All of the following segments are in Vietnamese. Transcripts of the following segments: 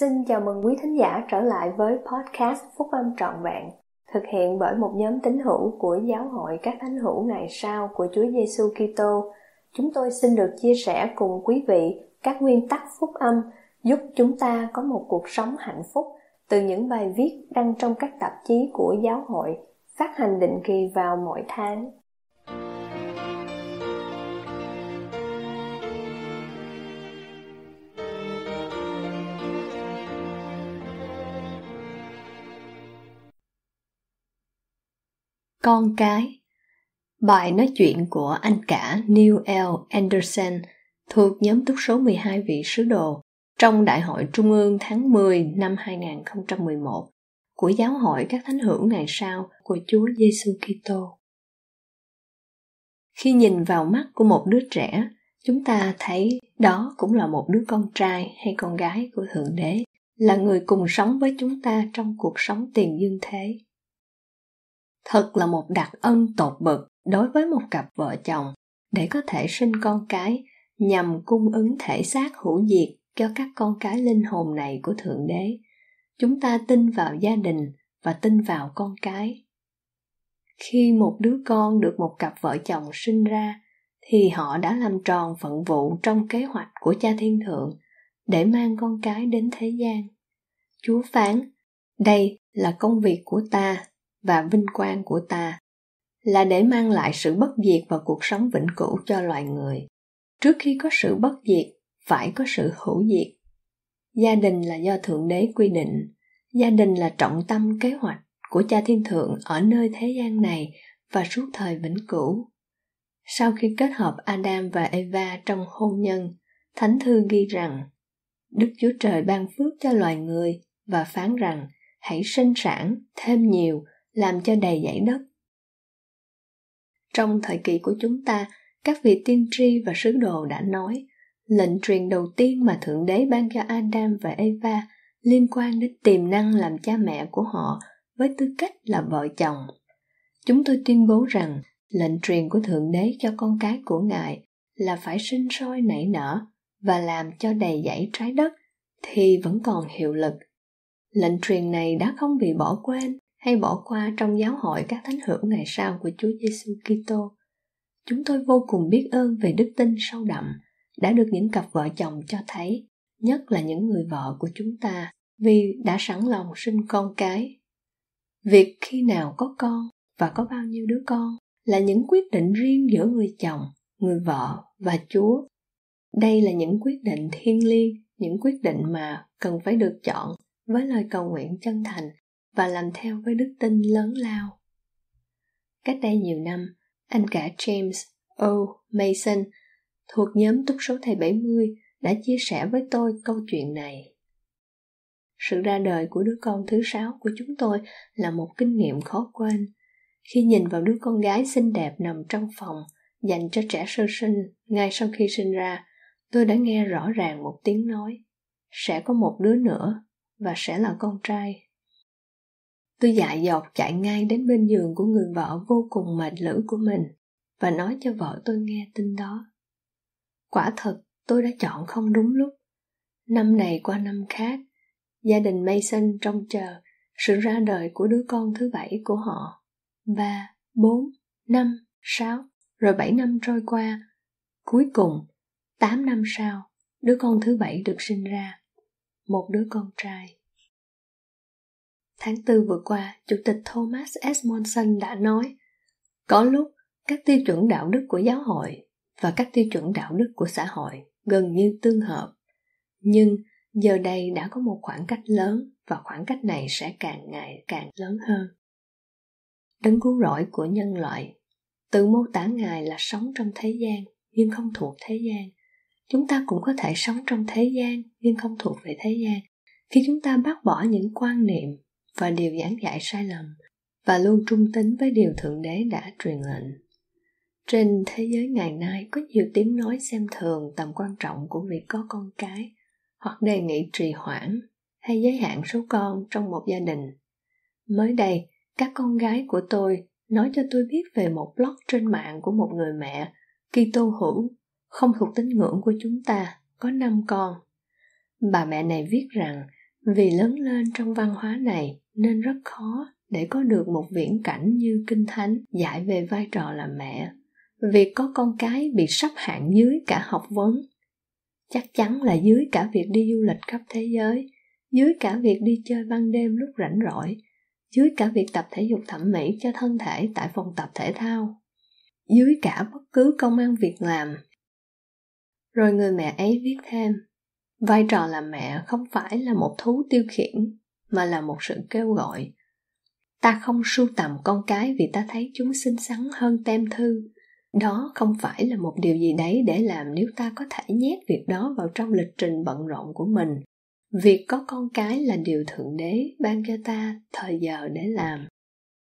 Xin chào mừng quý thính giả trở lại với podcast Phúc Âm Trọn Vẹn, thực hiện bởi một nhóm tín hữu của Giáo hội các thánh hữu ngày sau của Chúa Giêsu Kitô. Chúng tôi xin được chia sẻ cùng quý vị các nguyên tắc phúc âm giúp chúng ta có một cuộc sống hạnh phúc từ những bài viết đăng trong các tạp chí của giáo hội phát hành định kỳ vào mỗi tháng. Con cái Bài nói chuyện của anh cả Neil L. Anderson thuộc nhóm túc số 12 vị sứ đồ trong Đại hội Trung ương tháng 10 năm 2011 của Giáo hội các thánh hữu ngày sau của Chúa Giêsu Kitô. Khi nhìn vào mắt của một đứa trẻ, chúng ta thấy đó cũng là một đứa con trai hay con gái của Thượng Đế, là người cùng sống với chúng ta trong cuộc sống tiền dương thế. Thật là một đặc ân tột bậc đối với một cặp vợ chồng để có thể sinh con cái nhằm cung ứng thể xác hữu diệt cho các con cái linh hồn này của Thượng Đế. Chúng ta tin vào gia đình và tin vào con cái. Khi một đứa con được một cặp vợ chồng sinh ra, thì họ đã làm tròn phận vụ trong kế hoạch của cha thiên thượng để mang con cái đến thế gian. Chúa phán, đây là công việc của ta và vinh quang của ta là để mang lại sự bất diệt và cuộc sống vĩnh cửu cho loài người trước khi có sự bất diệt phải có sự hữu diệt gia đình là do thượng đế quy định gia đình là trọng tâm kế hoạch của cha thiên thượng ở nơi thế gian này và suốt thời vĩnh cửu sau khi kết hợp adam và eva trong hôn nhân thánh thư ghi rằng đức chúa trời ban phước cho loài người và phán rằng hãy sinh sản thêm nhiều làm cho đầy dãy đất. Trong thời kỳ của chúng ta, các vị tiên tri và sứ đồ đã nói, lệnh truyền đầu tiên mà Thượng Đế ban cho Adam và Eva liên quan đến tiềm năng làm cha mẹ của họ với tư cách là vợ chồng. Chúng tôi tuyên bố rằng lệnh truyền của Thượng Đế cho con cái của Ngài là phải sinh sôi nảy nở và làm cho đầy dãy trái đất thì vẫn còn hiệu lực. Lệnh truyền này đã không bị bỏ quên hay bỏ qua trong giáo hội các thánh hữu ngày sau của Chúa Giêsu Kitô. Chúng tôi vô cùng biết ơn về đức tin sâu đậm đã được những cặp vợ chồng cho thấy, nhất là những người vợ của chúng ta vì đã sẵn lòng sinh con cái. Việc khi nào có con và có bao nhiêu đứa con là những quyết định riêng giữa người chồng, người vợ và Chúa. Đây là những quyết định thiêng liêng, những quyết định mà cần phải được chọn với lời cầu nguyện chân thành và làm theo với đức tin lớn lao. Cách đây nhiều năm, anh cả James O. Mason thuộc nhóm túc số thầy 70 đã chia sẻ với tôi câu chuyện này. Sự ra đời của đứa con thứ sáu của chúng tôi là một kinh nghiệm khó quên. Khi nhìn vào đứa con gái xinh đẹp nằm trong phòng dành cho trẻ sơ sinh ngay sau khi sinh ra, tôi đã nghe rõ ràng một tiếng nói. Sẽ có một đứa nữa và sẽ là con trai Tôi dại dột chạy ngay đến bên giường của người vợ vô cùng mệt lử của mình và nói cho vợ tôi nghe tin đó. Quả thật, tôi đã chọn không đúng lúc. Năm này qua năm khác, gia đình Mason trông chờ sự ra đời của đứa con thứ bảy của họ. Ba, bốn, năm, sáu, rồi bảy năm trôi qua. Cuối cùng, tám năm sau, đứa con thứ bảy được sinh ra. Một đứa con trai. Tháng 4 vừa qua, Chủ tịch Thomas S. Monson đã nói Có lúc, các tiêu chuẩn đạo đức của giáo hội và các tiêu chuẩn đạo đức của xã hội gần như tương hợp. Nhưng giờ đây đã có một khoảng cách lớn và khoảng cách này sẽ càng ngày càng lớn hơn. Đấng cứu rỗi của nhân loại Tự mô tả Ngài là sống trong thế gian nhưng không thuộc thế gian. Chúng ta cũng có thể sống trong thế gian nhưng không thuộc về thế gian. Khi chúng ta bác bỏ những quan niệm và điều giảng dạy sai lầm và luôn trung tín với điều thượng đế đã truyền lệnh trên thế giới ngày nay có nhiều tiếng nói xem thường tầm quan trọng của việc có con cái hoặc đề nghị trì hoãn hay giới hạn số con trong một gia đình mới đây các con gái của tôi nói cho tôi biết về một blog trên mạng của một người mẹ Kitô hữu không thuộc tín ngưỡng của chúng ta có năm con bà mẹ này viết rằng vì lớn lên trong văn hóa này nên rất khó để có được một viễn cảnh như kinh thánh giải về vai trò làm mẹ việc có con cái bị sắp hạng dưới cả học vấn chắc chắn là dưới cả việc đi du lịch khắp thế giới dưới cả việc đi chơi ban đêm lúc rảnh rỗi dưới cả việc tập thể dục thẩm mỹ cho thân thể tại phòng tập thể thao dưới cả bất cứ công ăn việc làm rồi người mẹ ấy viết thêm vai trò làm mẹ không phải là một thú tiêu khiển mà là một sự kêu gọi ta không sưu tầm con cái vì ta thấy chúng xinh xắn hơn tem thư đó không phải là một điều gì đấy để làm nếu ta có thể nhét việc đó vào trong lịch trình bận rộn của mình việc có con cái là điều thượng đế ban cho ta thời giờ để làm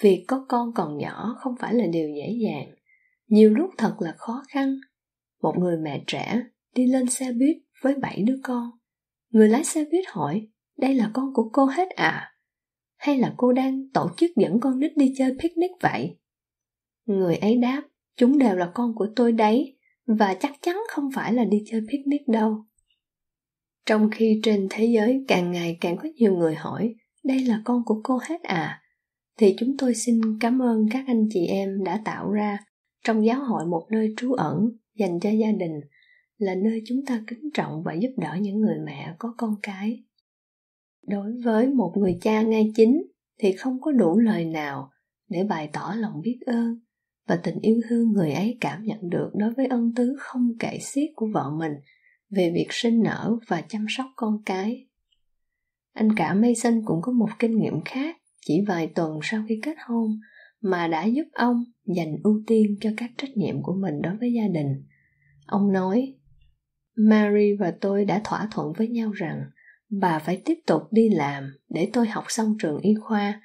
việc có con còn nhỏ không phải là điều dễ dàng nhiều lúc thật là khó khăn một người mẹ trẻ đi lên xe buýt với bảy đứa con người lái xe buýt hỏi đây là con của cô hết à? Hay là cô đang tổ chức dẫn con nít đi chơi picnic vậy? Người ấy đáp, chúng đều là con của tôi đấy, và chắc chắn không phải là đi chơi picnic đâu. Trong khi trên thế giới càng ngày càng có nhiều người hỏi, đây là con của cô hết à? Thì chúng tôi xin cảm ơn các anh chị em đã tạo ra trong giáo hội một nơi trú ẩn dành cho gia đình là nơi chúng ta kính trọng và giúp đỡ những người mẹ có con cái đối với một người cha ngay chính thì không có đủ lời nào để bày tỏ lòng biết ơn và tình yêu thương người ấy cảm nhận được đối với ân tứ không kể xiết của vợ mình về việc sinh nở và chăm sóc con cái. Anh cả Mason cũng có một kinh nghiệm khác chỉ vài tuần sau khi kết hôn mà đã giúp ông dành ưu tiên cho các trách nhiệm của mình đối với gia đình. Ông nói, Mary và tôi đã thỏa thuận với nhau rằng bà phải tiếp tục đi làm để tôi học xong trường y khoa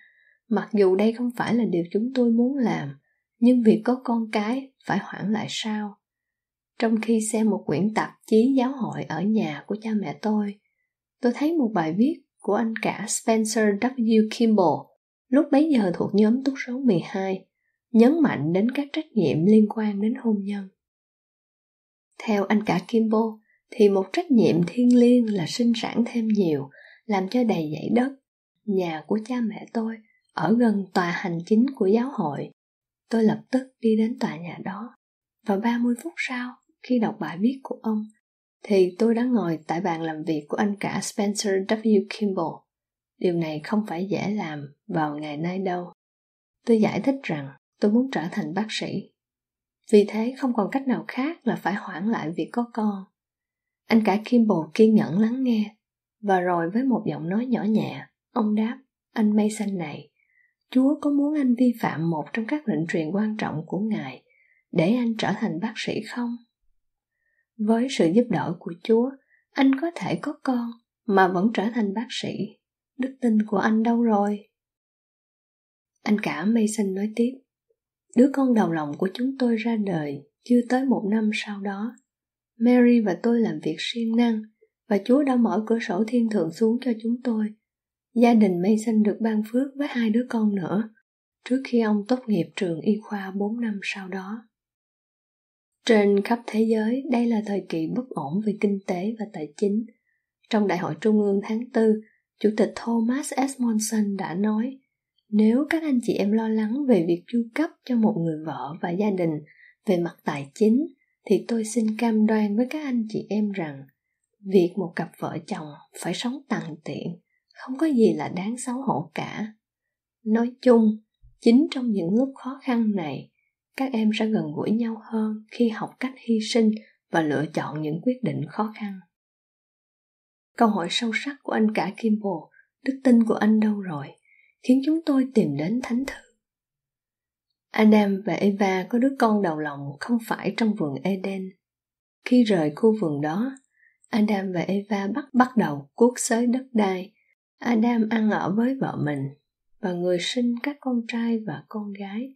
mặc dù đây không phải là điều chúng tôi muốn làm nhưng việc có con cái phải hoãn lại sao trong khi xem một quyển tạp chí giáo hội ở nhà của cha mẹ tôi tôi thấy một bài viết của anh cả Spencer W. Kimball lúc bấy giờ thuộc nhóm túc số 12 nhấn mạnh đến các trách nhiệm liên quan đến hôn nhân. Theo anh cả Kimball, thì một trách nhiệm thiêng liêng là sinh sản thêm nhiều làm cho đầy dãy đất nhà của cha mẹ tôi ở gần tòa hành chính của giáo hội tôi lập tức đi đến tòa nhà đó và 30 phút sau khi đọc bài viết của ông thì tôi đã ngồi tại bàn làm việc của anh cả Spencer W. Kimball. Điều này không phải dễ làm vào ngày nay đâu. Tôi giải thích rằng tôi muốn trở thành bác sĩ. Vì thế không còn cách nào khác là phải hoãn lại việc có con anh cả Kimball kiên nhẫn lắng nghe, và rồi với một giọng nói nhỏ nhẹ, ông đáp, anh Mason này, Chúa có muốn anh vi phạm một trong các lệnh truyền quan trọng của Ngài để anh trở thành bác sĩ không? Với sự giúp đỡ của Chúa, anh có thể có con mà vẫn trở thành bác sĩ. Đức tin của anh đâu rồi? Anh cả Mason nói tiếp, đứa con đầu lòng của chúng tôi ra đời chưa tới một năm sau đó Mary và tôi làm việc siêng năng và Chúa đã mở cửa sổ thiên thượng xuống cho chúng tôi. Gia đình Mason được ban phước với hai đứa con nữa trước khi ông tốt nghiệp trường y khoa 4 năm sau đó. Trên khắp thế giới, đây là thời kỳ bất ổn về kinh tế và tài chính. Trong Đại hội Trung ương tháng 4, Chủ tịch Thomas S. Monson đã nói nếu các anh chị em lo lắng về việc chu cấp cho một người vợ và gia đình về mặt tài chính thì tôi xin cam đoan với các anh chị em rằng việc một cặp vợ chồng phải sống tằn tiện không có gì là đáng xấu hổ cả nói chung chính trong những lúc khó khăn này các em sẽ gần gũi nhau hơn khi học cách hy sinh và lựa chọn những quyết định khó khăn câu hỏi sâu sắc của anh cả kimball đức tin của anh đâu rồi khiến chúng tôi tìm đến thánh thư Adam và Eva có đứa con đầu lòng không phải trong vườn Eden. Khi rời khu vườn đó, Adam và Eva bắt bắt đầu cuốc xới đất đai. Adam ăn ở với vợ mình và người sinh các con trai và con gái.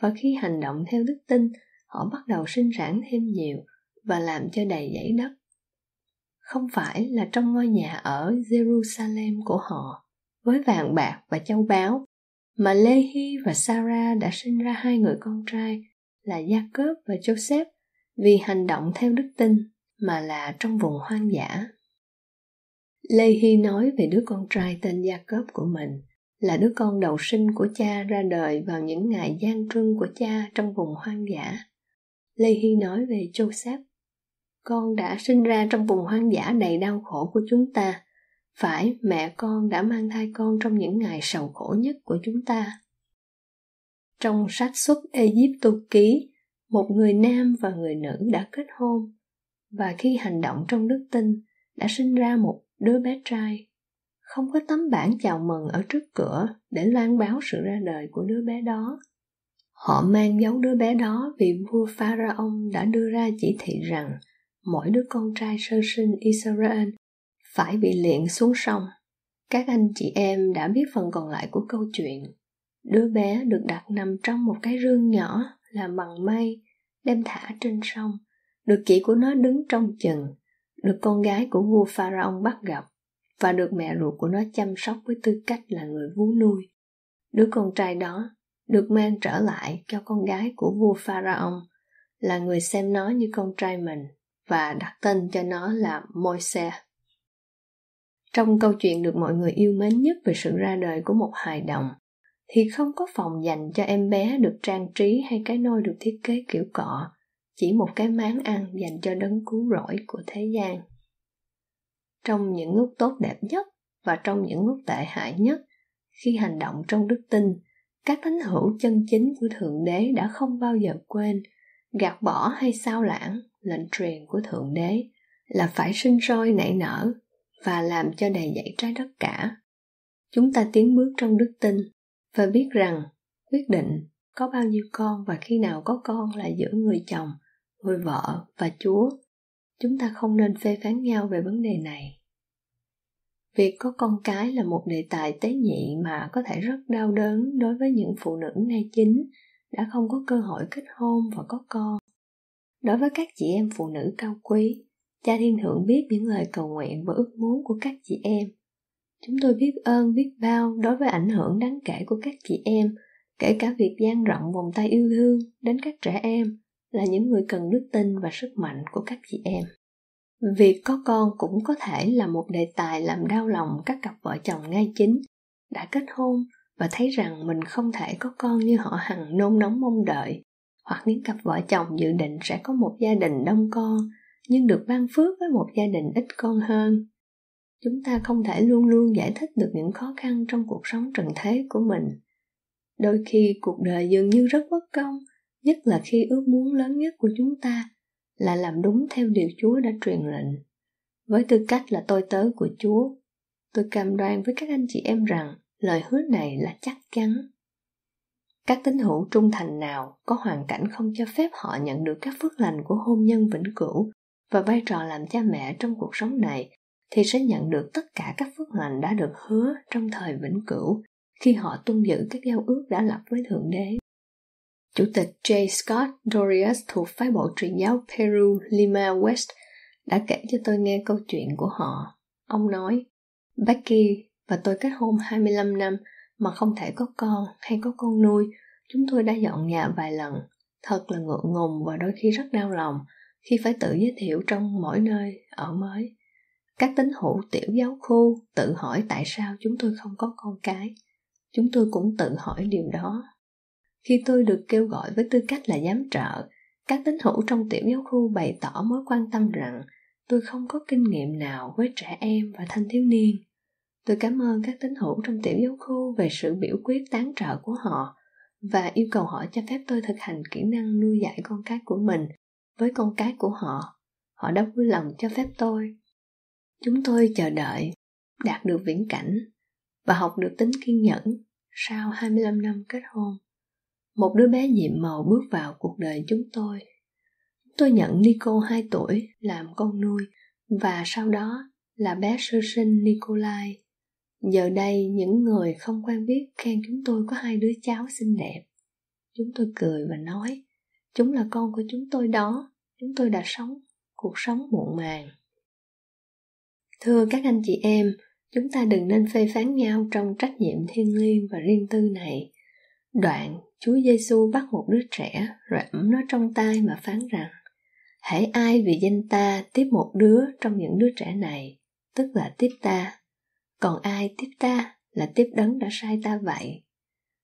Và khi hành động theo đức tin, họ bắt đầu sinh sản thêm nhiều và làm cho đầy dãy đất. Không phải là trong ngôi nhà ở Jerusalem của họ, với vàng bạc và châu báu mà Lê Hy và Sarah đã sinh ra hai người con trai là Jacob và Joseph vì hành động theo đức tin mà là trong vùng hoang dã. Lê Hy nói về đứa con trai tên Jacob của mình là đứa con đầu sinh của cha ra đời vào những ngày gian trưng của cha trong vùng hoang dã. Lê Hy nói về Joseph. Con đã sinh ra trong vùng hoang dã đầy đau khổ của chúng ta phải mẹ con đã mang thai con trong những ngày sầu khổ nhất của chúng ta trong sách xuất Egypto ký một người nam và người nữ đã kết hôn và khi hành động trong đức tin đã sinh ra một đứa bé trai không có tấm bảng chào mừng ở trước cửa để loan báo sự ra đời của đứa bé đó họ mang dấu đứa bé đó vì vua pharaon đã đưa ra chỉ thị rằng mỗi đứa con trai sơ sinh israel phải bị liệng xuống sông. Các anh chị em đã biết phần còn lại của câu chuyện. Đứa bé được đặt nằm trong một cái rương nhỏ làm bằng mây, đem thả trên sông. Được chị của nó đứng trong chừng, được con gái của vua Pharaon bắt gặp và được mẹ ruột của nó chăm sóc với tư cách là người vú nuôi. Đứa con trai đó được mang trở lại cho con gái của vua Pharaon là người xem nó như con trai mình và đặt tên cho nó là moses. Trong câu chuyện được mọi người yêu mến nhất về sự ra đời của một hài đồng, thì không có phòng dành cho em bé được trang trí hay cái nôi được thiết kế kiểu cọ, chỉ một cái máng ăn dành cho đấng cứu rỗi của thế gian. Trong những lúc tốt đẹp nhất và trong những lúc tệ hại nhất, khi hành động trong đức tin, các thánh hữu chân chính của Thượng Đế đã không bao giờ quên, gạt bỏ hay sao lãng lệnh truyền của Thượng Đế là phải sinh sôi nảy nở và làm cho đầy dẫy trái đất cả. Chúng ta tiến bước trong đức tin và biết rằng quyết định có bao nhiêu con và khi nào có con là giữa người chồng, người vợ và Chúa. Chúng ta không nên phê phán nhau về vấn đề này. Việc có con cái là một đề tài tế nhị mà có thể rất đau đớn đối với những phụ nữ nay chính đã không có cơ hội kết hôn và có con. Đối với các chị em phụ nữ cao quý, Cha Thiên Thượng biết những lời cầu nguyện và ước muốn của các chị em. Chúng tôi biết ơn biết bao đối với ảnh hưởng đáng kể của các chị em, kể cả việc gian rộng vòng tay yêu thương đến các trẻ em là những người cần đức tin và sức mạnh của các chị em. Việc có con cũng có thể là một đề tài làm đau lòng các cặp vợ chồng ngay chính đã kết hôn và thấy rằng mình không thể có con như họ hằng nôn nóng mong đợi hoặc những cặp vợ chồng dự định sẽ có một gia đình đông con nhưng được ban phước với một gia đình ít con hơn chúng ta không thể luôn luôn giải thích được những khó khăn trong cuộc sống trần thế của mình đôi khi cuộc đời dường như rất bất công nhất là khi ước muốn lớn nhất của chúng ta là làm đúng theo điều chúa đã truyền lệnh với tư cách là tôi tớ của chúa tôi cam đoan với các anh chị em rằng lời hứa này là chắc chắn các tín hữu trung thành nào có hoàn cảnh không cho phép họ nhận được các phước lành của hôn nhân vĩnh cửu và vai trò làm cha mẹ trong cuộc sống này thì sẽ nhận được tất cả các phước lành đã được hứa trong thời vĩnh cửu khi họ tuân giữ các giao ước đã lập với Thượng Đế. Chủ tịch J. Scott Dorias thuộc phái bộ truyền giáo Peru Lima West đã kể cho tôi nghe câu chuyện của họ. Ông nói, Becky và tôi kết hôn 25 năm mà không thể có con hay có con nuôi. Chúng tôi đã dọn nhà vài lần. Thật là ngượng ngùng và đôi khi rất đau lòng khi phải tự giới thiệu trong mỗi nơi ở mới các tín hữu tiểu giáo khu tự hỏi tại sao chúng tôi không có con cái chúng tôi cũng tự hỏi điều đó khi tôi được kêu gọi với tư cách là giám trợ các tín hữu trong tiểu giáo khu bày tỏ mối quan tâm rằng tôi không có kinh nghiệm nào với trẻ em và thanh thiếu niên tôi cảm ơn các tín hữu trong tiểu giáo khu về sự biểu quyết tán trợ của họ và yêu cầu họ cho phép tôi thực hành kỹ năng nuôi dạy con cái của mình với con cái của họ họ đã vui lòng cho phép tôi chúng tôi chờ đợi đạt được viễn cảnh và học được tính kiên nhẫn sau 25 năm kết hôn. Một đứa bé nhiệm màu bước vào cuộc đời chúng tôi. Tôi nhận Nico 2 tuổi làm con nuôi và sau đó là bé sơ sinh Nikolai. Giờ đây những người không quen biết khen chúng tôi có hai đứa cháu xinh đẹp. Chúng tôi cười và nói, Chúng là con của chúng tôi đó, chúng tôi đã sống cuộc sống muộn màng. Thưa các anh chị em, chúng ta đừng nên phê phán nhau trong trách nhiệm thiêng liêng và riêng tư này. Đoạn, Chúa Giêsu bắt một đứa trẻ rồi ẩm nó trong tay mà phán rằng Hãy ai vì danh ta tiếp một đứa trong những đứa trẻ này, tức là tiếp ta. Còn ai tiếp ta là tiếp đấng đã sai ta vậy.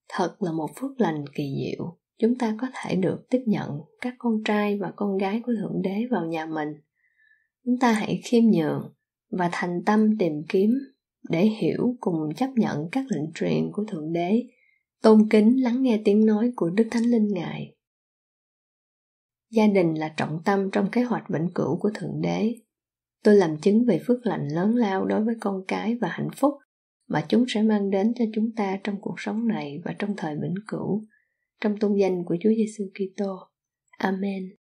Thật là một phước lành kỳ diệu chúng ta có thể được tiếp nhận các con trai và con gái của thượng đế vào nhà mình chúng ta hãy khiêm nhường và thành tâm tìm kiếm để hiểu cùng chấp nhận các lệnh truyền của thượng đế tôn kính lắng nghe tiếng nói của đức thánh linh ngài gia đình là trọng tâm trong kế hoạch vĩnh cửu của thượng đế tôi làm chứng về phước lành lớn lao đối với con cái và hạnh phúc mà chúng sẽ mang đến cho chúng ta trong cuộc sống này và trong thời vĩnh cửu trong tôn danh của Chúa Giêsu Kitô. Amen.